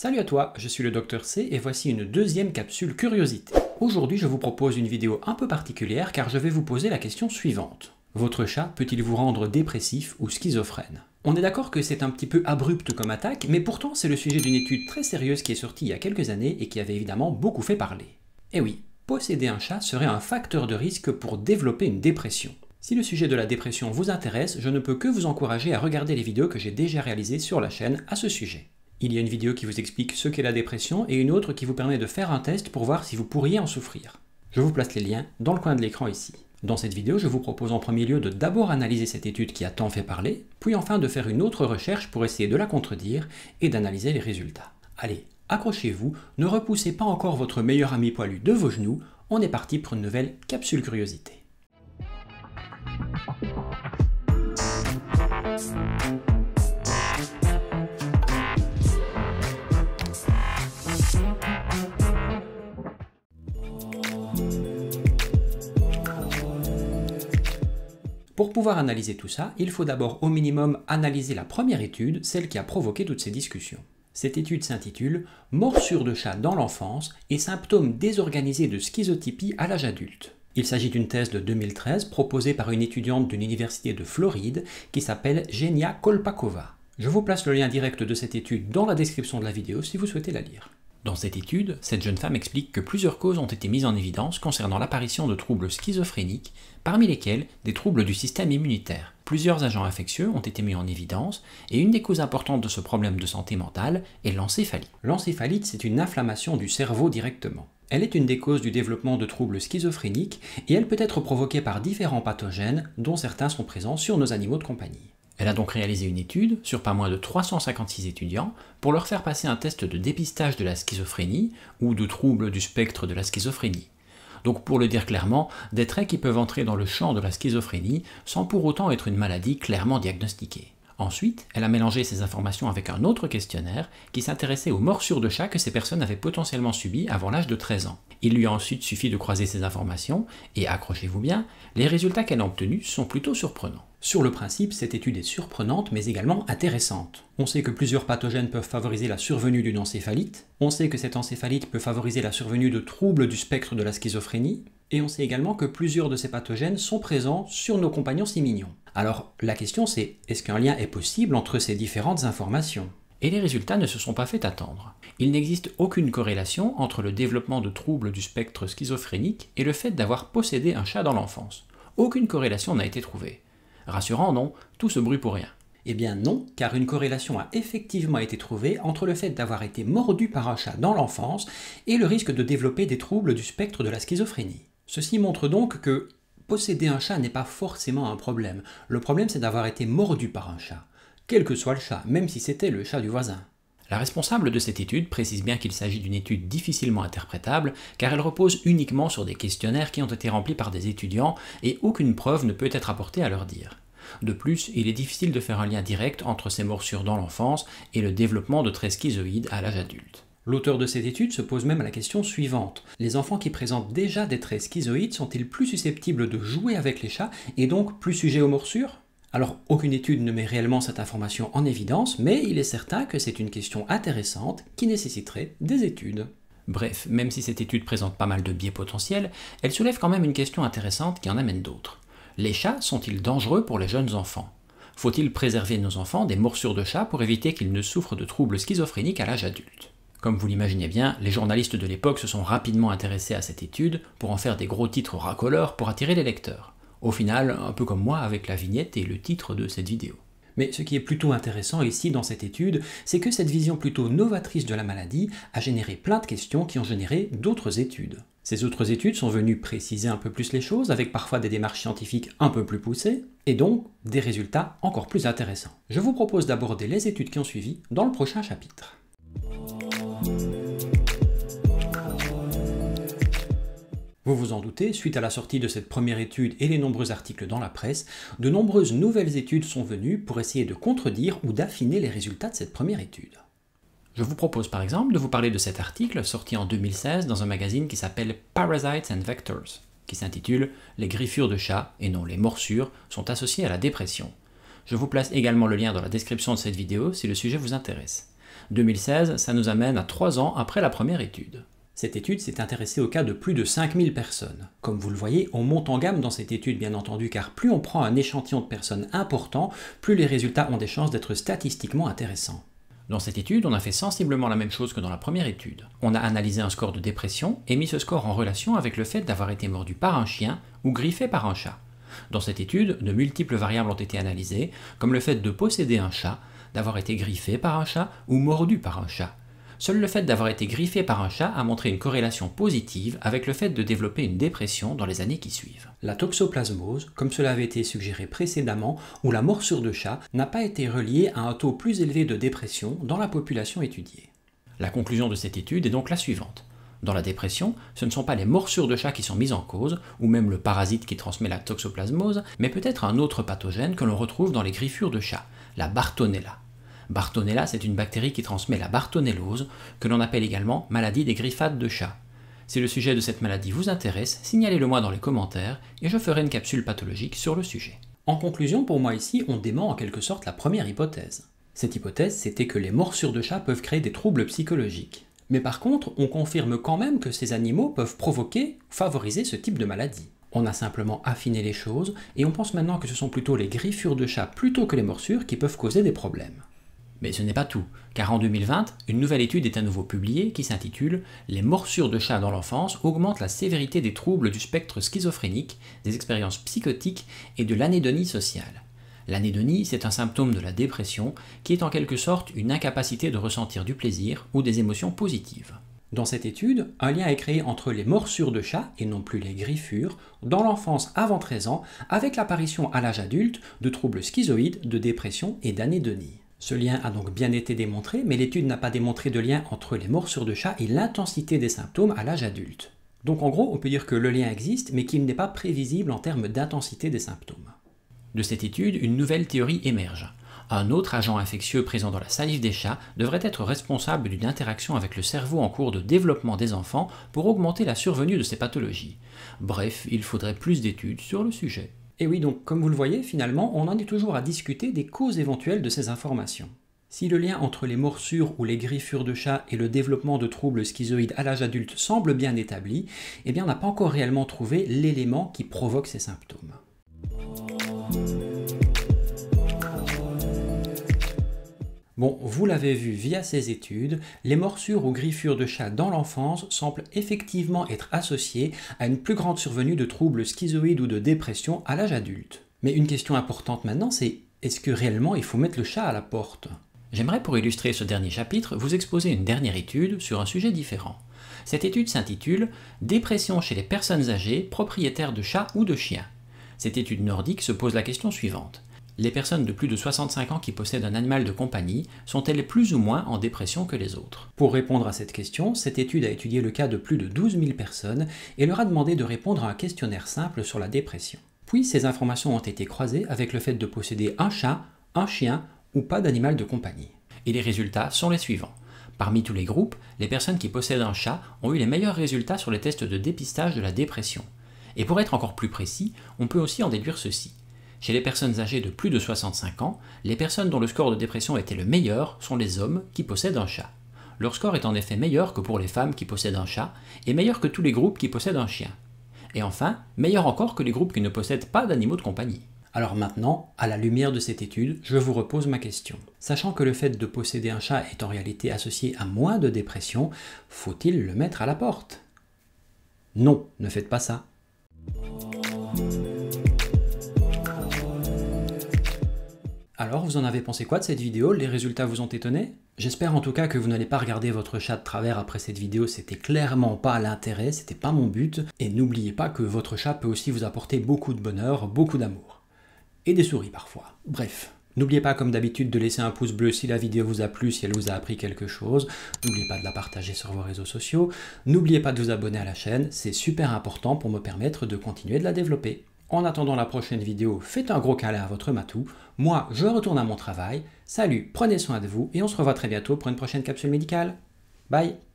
Salut à toi, je suis le Docteur C et voici une deuxième capsule curiosité. Aujourd'hui je vous propose une vidéo un peu particulière car je vais vous poser la question suivante. Votre chat peut-il vous rendre dépressif ou schizophrène On est d'accord que c'est un petit peu abrupte comme attaque, mais pourtant c'est le sujet d'une étude très sérieuse qui est sortie il y a quelques années et qui avait évidemment beaucoup fait parler. Eh oui, posséder un chat serait un facteur de risque pour développer une dépression. Si le sujet de la dépression vous intéresse, je ne peux que vous encourager à regarder les vidéos que j'ai déjà réalisées sur la chaîne à ce sujet. Il y a une vidéo qui vous explique ce qu'est la dépression et une autre qui vous permet de faire un test pour voir si vous pourriez en souffrir. Je vous place les liens dans le coin de l'écran ici. Dans cette vidéo, je vous propose en premier lieu de d'abord analyser cette étude qui a tant fait parler, puis enfin de faire une autre recherche pour essayer de la contredire et d'analyser les résultats. Allez, accrochez-vous, ne repoussez pas encore votre meilleur ami poilu de vos genoux, on est parti pour une nouvelle capsule curiosité. Pour pouvoir analyser tout ça, il faut d'abord au minimum analyser la première étude, celle qui a provoqué toutes ces discussions. Cette étude s'intitule Morsure de chat dans l'enfance et symptômes désorganisés de schizotypie à l'âge adulte. Il s'agit d'une thèse de 2013 proposée par une étudiante d'une université de Floride qui s'appelle Genia Kolpakova. Je vous place le lien direct de cette étude dans la description de la vidéo si vous souhaitez la lire. Dans cette étude, cette jeune femme explique que plusieurs causes ont été mises en évidence concernant l'apparition de troubles schizophréniques, parmi lesquels des troubles du système immunitaire. Plusieurs agents infectieux ont été mis en évidence, et une des causes importantes de ce problème de santé mentale est l'encéphalite. L'encéphalite, c'est une inflammation du cerveau directement. Elle est une des causes du développement de troubles schizophréniques et elle peut être provoquée par différents pathogènes dont certains sont présents sur nos animaux de compagnie. Elle a donc réalisé une étude sur pas moins de 356 étudiants pour leur faire passer un test de dépistage de la schizophrénie ou de troubles du spectre de la schizophrénie. Donc pour le dire clairement, des traits qui peuvent entrer dans le champ de la schizophrénie sans pour autant être une maladie clairement diagnostiquée. Ensuite, elle a mélangé ces informations avec un autre questionnaire qui s'intéressait aux morsures de chat que ces personnes avaient potentiellement subies avant l'âge de 13 ans. Il lui a ensuite suffi de croiser ces informations, et accrochez-vous bien, les résultats qu'elle a obtenus sont plutôt surprenants. Sur le principe, cette étude est surprenante mais également intéressante. On sait que plusieurs pathogènes peuvent favoriser la survenue d'une encéphalite, on sait que cette encéphalite peut favoriser la survenue de troubles du spectre de la schizophrénie, et on sait également que plusieurs de ces pathogènes sont présents sur nos compagnons mignons. Alors la question c'est, est-ce qu'un lien est possible entre ces différentes informations et les résultats ne se sont pas fait attendre. Il n'existe aucune corrélation entre le développement de troubles du spectre schizophrénique et le fait d'avoir possédé un chat dans l'enfance. Aucune corrélation n'a été trouvée. Rassurant, non Tout ce bruit pour rien. Eh bien non, car une corrélation a effectivement été trouvée entre le fait d'avoir été mordu par un chat dans l'enfance et le risque de développer des troubles du spectre de la schizophrénie. Ceci montre donc que posséder un chat n'est pas forcément un problème. Le problème c'est d'avoir été mordu par un chat. Quel que soit le chat, même si c'était le chat du voisin. La responsable de cette étude précise bien qu'il s'agit d'une étude difficilement interprétable car elle repose uniquement sur des questionnaires qui ont été remplis par des étudiants et aucune preuve ne peut être apportée à leur dire. De plus, il est difficile de faire un lien direct entre ces morsures dans l'enfance et le développement de traits schizoïdes à l'âge adulte. L'auteur de cette étude se pose même la question suivante. Les enfants qui présentent déjà des traits schizoïdes sont-ils plus susceptibles de jouer avec les chats et donc plus sujets aux morsures alors, aucune étude ne met réellement cette information en évidence, mais il est certain que c'est une question intéressante qui nécessiterait des études. Bref, même si cette étude présente pas mal de biais potentiels, elle soulève quand même une question intéressante qui en amène d'autres. Les chats sont-ils dangereux pour les jeunes enfants Faut-il préserver nos enfants des morsures de chats pour éviter qu'ils ne souffrent de troubles schizophréniques à l'âge adulte comme vous l'imaginez bien, les journalistes de l'époque se sont rapidement intéressés à cette étude pour en faire des gros titres racoleurs pour attirer les lecteurs au final un peu comme moi avec la vignette et le titre de cette vidéo. Mais ce qui est plutôt intéressant ici dans cette étude, c'est que cette vision plutôt novatrice de la maladie a généré plein de questions qui ont généré d'autres études. Ces autres études sont venues préciser un peu plus les choses, avec parfois des démarches scientifiques un peu plus poussées, et donc des résultats encore plus intéressants. Je vous propose d'aborder les études qui ont suivi dans le prochain chapitre. Vous vous en doutez, suite à la sortie de cette première étude et les nombreux articles dans la presse, de nombreuses nouvelles études sont venues pour essayer de contredire ou d'affiner les résultats de cette première étude. Je vous propose par exemple de vous parler de cet article sorti en 2016 dans un magazine qui s'appelle Parasites and Vectors, qui s'intitule Les griffures de chat et non les morsures sont associées à la dépression. Je vous place également le lien dans la description de cette vidéo si le sujet vous intéresse. 2016, ça nous amène à 3 ans après la première étude. Cette étude s'est intéressée au cas de plus de 5000 personnes. Comme vous le voyez, on monte en gamme dans cette étude bien entendu car plus on prend un échantillon de personnes important, plus les résultats ont des chances d'être statistiquement intéressants. Dans cette étude, on a fait sensiblement la même chose que dans la première étude. On a analysé un score de dépression et mis ce score en relation avec le fait d'avoir été mordu par un chien ou griffé par un chat. Dans cette étude, de multiples variables ont été analysées, comme le fait de posséder un chat, d'avoir été griffé par un chat ou mordu par un chat seul le fait d'avoir été griffé par un chat a montré une corrélation positive avec le fait de développer une dépression dans les années qui suivent. La toxoplasmose, comme cela avait été suggéré précédemment, ou la morsure de chat, n'a pas été reliée à un taux plus élevé de dépression dans la population étudiée. La conclusion de cette étude est donc la suivante. Dans la dépression, ce ne sont pas les morsures de chat qui sont mises en cause, ou même le parasite qui transmet la toxoplasmose, mais peut-être un autre pathogène que l'on retrouve dans les griffures de chat, la Bartonella. Bartonella, c'est une bactérie qui transmet la bartonellose, que l'on appelle également maladie des griffades de chat. Si le sujet de cette maladie vous intéresse, signalez-le moi dans les commentaires et je ferai une capsule pathologique sur le sujet. En conclusion, pour moi ici, on dément en quelque sorte la première hypothèse. Cette hypothèse, c'était que les morsures de chat peuvent créer des troubles psychologiques. Mais par contre, on confirme quand même que ces animaux peuvent provoquer ou favoriser ce type de maladie. On a simplement affiné les choses et on pense maintenant que ce sont plutôt les griffures de chat plutôt que les morsures qui peuvent causer des problèmes. Mais ce n'est pas tout, car en 2020, une nouvelle étude est à nouveau publiée qui s'intitule Les morsures de chat dans l'enfance augmentent la sévérité des troubles du spectre schizophrénique, des expériences psychotiques et de l'anédonie sociale. L'anédonie, c'est un symptôme de la dépression qui est en quelque sorte une incapacité de ressentir du plaisir ou des émotions positives. Dans cette étude, un lien est créé entre les morsures de chat, et non plus les griffures, dans l'enfance avant 13 ans, avec l'apparition à l'âge adulte de troubles schizoïdes, de dépression et d'anédonie. Ce lien a donc bien été démontré, mais l'étude n'a pas démontré de lien entre les morsures de chat et l'intensité des symptômes à l'âge adulte. Donc en gros, on peut dire que le lien existe, mais qu'il n'est pas prévisible en termes d'intensité des symptômes. De cette étude, une nouvelle théorie émerge. Un autre agent infectieux présent dans la salive des chats devrait être responsable d'une interaction avec le cerveau en cours de développement des enfants pour augmenter la survenue de ces pathologies. Bref, il faudrait plus d'études sur le sujet. Et oui, donc comme vous le voyez, finalement, on en est toujours à discuter des causes éventuelles de ces informations. Si le lien entre les morsures ou les griffures de chat et le développement de troubles schizoïdes à l'âge adulte semble bien établi, eh bien on n'a pas encore réellement trouvé l'élément qui provoque ces symptômes. Bon, vous l'avez vu via ces études, les morsures ou griffures de chat dans l'enfance semblent effectivement être associées à une plus grande survenue de troubles schizoïdes ou de dépression à l'âge adulte. Mais une question importante maintenant, c'est est-ce que réellement il faut mettre le chat à la porte J'aimerais pour illustrer ce dernier chapitre vous exposer une dernière étude sur un sujet différent. Cette étude s'intitule Dépression chez les personnes âgées propriétaires de chats ou de chiens. Cette étude nordique se pose la question suivante les personnes de plus de 65 ans qui possèdent un animal de compagnie sont-elles plus ou moins en dépression que les autres Pour répondre à cette question, cette étude a étudié le cas de plus de 12 000 personnes et leur a demandé de répondre à un questionnaire simple sur la dépression. Puis ces informations ont été croisées avec le fait de posséder un chat, un chien ou pas d'animal de compagnie. Et les résultats sont les suivants. Parmi tous les groupes, les personnes qui possèdent un chat ont eu les meilleurs résultats sur les tests de dépistage de la dépression. Et pour être encore plus précis, on peut aussi en déduire ceci. Chez les personnes âgées de plus de 65 ans, les personnes dont le score de dépression était le meilleur sont les hommes qui possèdent un chat. Leur score est en effet meilleur que pour les femmes qui possèdent un chat et meilleur que tous les groupes qui possèdent un chien. Et enfin, meilleur encore que les groupes qui ne possèdent pas d'animaux de compagnie. Alors maintenant, à la lumière de cette étude, je vous repose ma question. Sachant que le fait de posséder un chat est en réalité associé à moins de dépression, faut-il le mettre à la porte Non, ne faites pas ça. Alors, vous en avez pensé quoi de cette vidéo Les résultats vous ont étonné J'espère en tout cas que vous n'allez pas regarder votre chat de travers après cette vidéo, c'était clairement pas l'intérêt, c'était pas mon but, et n'oubliez pas que votre chat peut aussi vous apporter beaucoup de bonheur, beaucoup d'amour. Et des souris parfois. Bref. N'oubliez pas comme d'habitude de laisser un pouce bleu si la vidéo vous a plu, si elle vous a appris quelque chose. N'oubliez pas de la partager sur vos réseaux sociaux. N'oubliez pas de vous abonner à la chaîne, c'est super important pour me permettre de continuer de la développer. En attendant la prochaine vidéo, faites un gros câlin à votre matou. Moi, je retourne à mon travail. Salut, prenez soin de vous et on se revoit très bientôt pour une prochaine capsule médicale. Bye